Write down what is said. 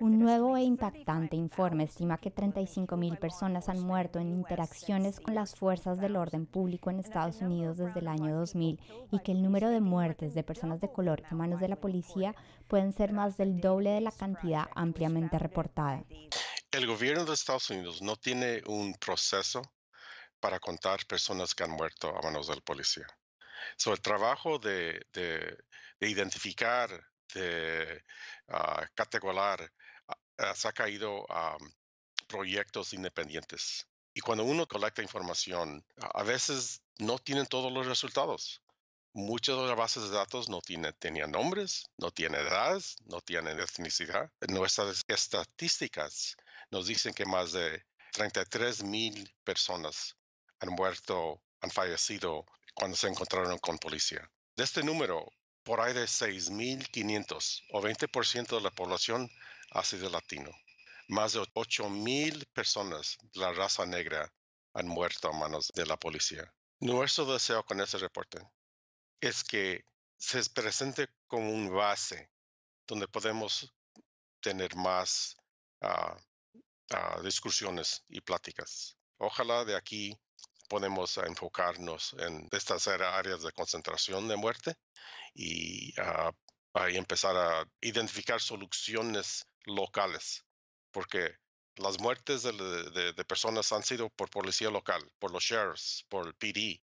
Un nuevo e impactante informe estima que 35.000 personas han muerto en interacciones con las fuerzas del orden público en Estados Unidos desde el año 2000 y que el número de muertes de personas de color a manos de la policía pueden ser más del doble de la cantidad ampliamente reportada. El gobierno de Estados Unidos no tiene un proceso para contar personas que han muerto a manos de la policía. So, el trabajo de identificar de este, ah, ah, ah, se ha caído a proyectos independientes. Y cuando uno colecta información, a veces no tienen todos los resultados. Muchas de las bases de datos no tienen, tenían nombres, no tienen edad no tienen etnicidad. Nuestras estadísticas nos dicen que más de 33 mil personas han muerto, han fallecido cuando se encontraron con policía. De este número, por ahí de 6.500 o 20% de la población ha sido latino. Más de 8.000 personas de la raza negra han muerto a manos de la policía. Nuestro deseo con ese reporte es que se presente como un base donde podemos tener más ah, ah, discusiones y pláticas. Ojalá de aquí podemos enfocarnos en estas áreas de concentración de muerte y, ah, empezar a identificar soluciones locales, porque las muertes de, de, personas han sido por policía local, por los sheriffs, por el PD,